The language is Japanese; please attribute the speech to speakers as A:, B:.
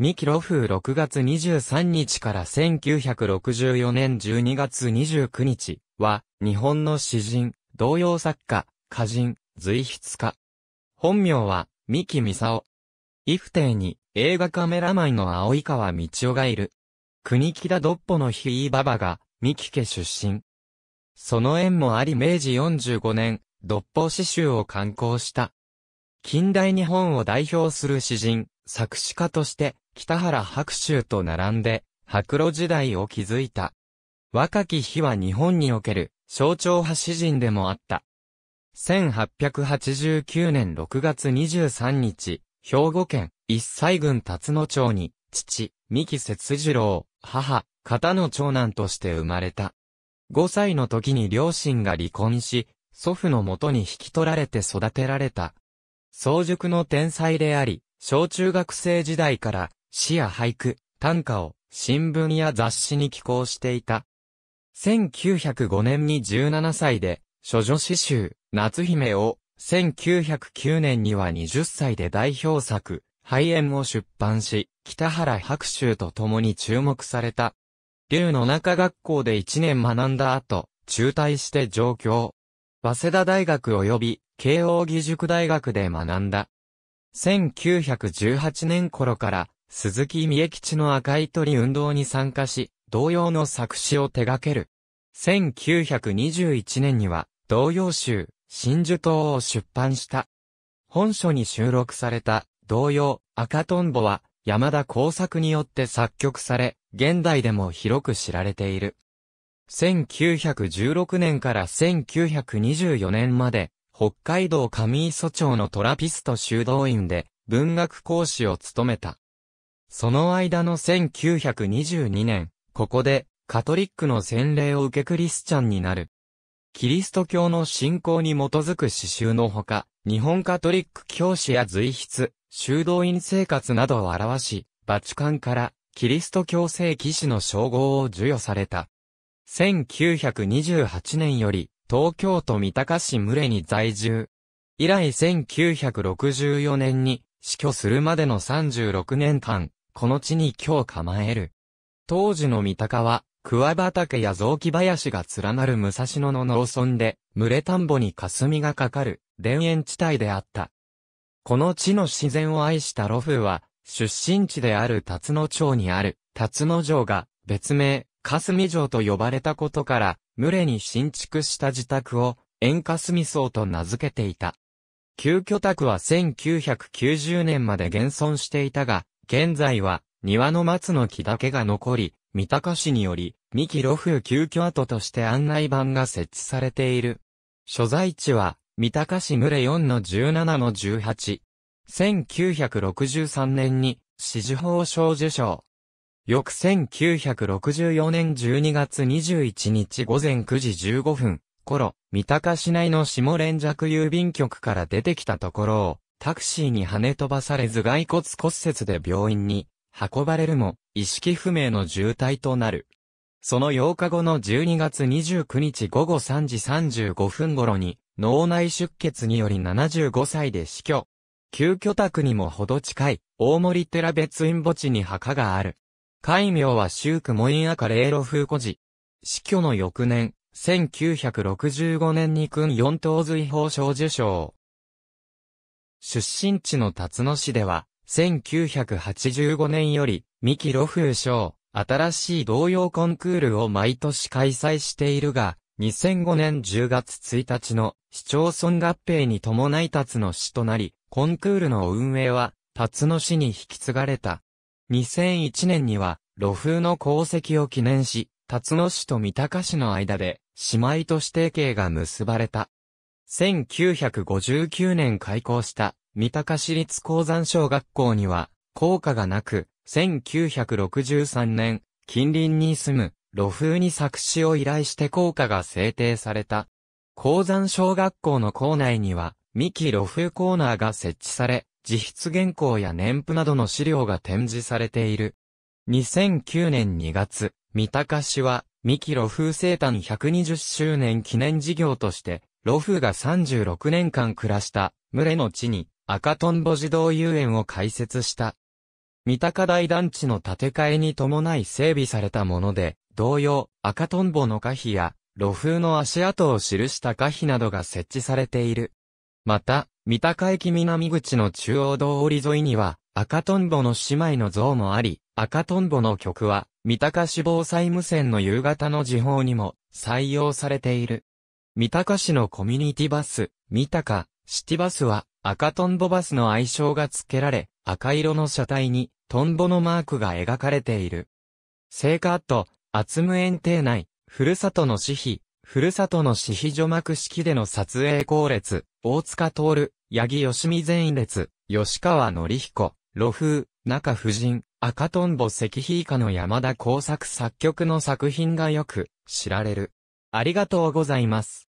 A: ミキロフ6月23日から1964年12月29日は、日本の詩人、童謡作家、歌人、随筆家。本名は、三木美夫。イフテイに、映画カメラマンの青川道夫がいる。国木田ドッポのひいばばが、三木家出身。その縁もあり明治45年、どっぽ詩集を刊行した。近代日本を代表する詩人、作詞家として、北原白秋と並んで、白露時代を築いた。若き日は日本における象徴派詩人でもあった。1889年6月23日、兵庫県一歳郡辰野町に、父、三木節次郎、母、片野長男として生まれた。5歳の時に両親が離婚し、祖父のもとに引き取られて育てられた早熟の天才であり、小中学生時代から詩や俳句、短歌を新聞や雑誌に寄稿していた。1905年に17歳で、諸女詩集、夏姫を、1909年には20歳で代表作、肺炎を出版し、北原白秋と共に注目された。竜の中学校で1年学んだ後、中退して上京。早稲田大学及び慶応義塾大学で学んだ。1918年頃から鈴木三重吉の赤い鳥運動に参加し、同様の作詞を手掛ける。1921年には、同様集、真珠島を出版した。本書に収録された、同様、赤とんぼは、山田工作によって作曲され、現代でも広く知られている。1916年から1924年まで、北海道上磯町のトラピスト修道院で文学講師を務めた。その間の1922年、ここでカトリックの洗礼を受けクリスチャンになる。キリスト教の信仰に基づく詩集のほか、日本カトリック教師や随筆、修道院生活などを表し、バチカンからキリスト教聖騎士の称号を授与された。1928年より、東京都三鷹市群れに在住。以来1964年に死去するまでの36年間、この地に今日構える。当時の三鷹は、桑畑や雑木林が連なる武蔵野の農村で、群れ田んぼに霞がかかる田園地帯であった。この地の自然を愛したロフは、出身地である辰野町にある、辰野城が、別名、霞城と呼ばれたことから、群れに新築した自宅を、塩霞荘と名付けていた。旧居宅は1990年まで現存していたが、現在は庭の松の木だけが残り、三鷹市により、三木路風旧居跡として案内板が設置されている。所在地は、三鷹市群れ4の17の18。1963年に、紫綬法省受賞。翌1964年12月21日午前9時15分頃、三鷹市内の下連弱郵便局から出てきたところを、タクシーに跳ね飛ばされ頭蓋骨骨折で病院に運ばれるも、意識不明の重体となる。その8日後の12月29日午後3時35分頃に、脳内出血により75歳で死去。急居宅にもほど近い、大森寺別院墓地に墓がある。戒名は宗区モインアカレーロ風古寺。死去の翌年、1965年に君四等随法賞受賞。出身地の辰野市では、1985年より、三木露風賞、新しい同様コンクールを毎年開催しているが、2005年10月1日の市町村合併に伴い辰野市となり、コンクールの運営は、辰野市に引き継がれた。2001年には、露風の功績を記念し、辰野市と三鷹市の間で、姉妹都市提携が結ばれた。1959年開校した、三鷹市立鉱山小学校には、校歌がなく、1963年、近隣に住む、露風に作詞を依頼して校歌が制定された。鉱山小学校の校内には、三木露風コーナーが設置され、自筆原稿や年譜などの資料が展示されている。2009年2月、三鷹市は、三木露風生誕120周年記念事業として、露風が36年間暮らした群れの地に赤とんぼ児童遊園を開設した。三鷹大団地の建て替えに伴い整備されたもので、同様、赤とんぼの可碑や、露風の足跡を記した可碑などが設置されている。また、三鷹駅南口の中央通り沿いには、赤とんぼの姉妹の像もあり、赤とんぼの曲は、三鷹市防災無線の夕方の時報にも採用されている。三鷹市のコミュニティバス、三鷹、シティバスは、赤とんぼバスの愛称が付けられ、赤色の車体に、トンボのマークが描かれている。聖火アット、厚務園庭内、ふるさとの私費、ふるさとの私費除幕式での撮影後列、大塚徹、八木義美前列、吉川紀彦、露風、中夫人、赤とんぼ石碑以下の山田耕作作曲の作品がよく知られる。ありがとうございます。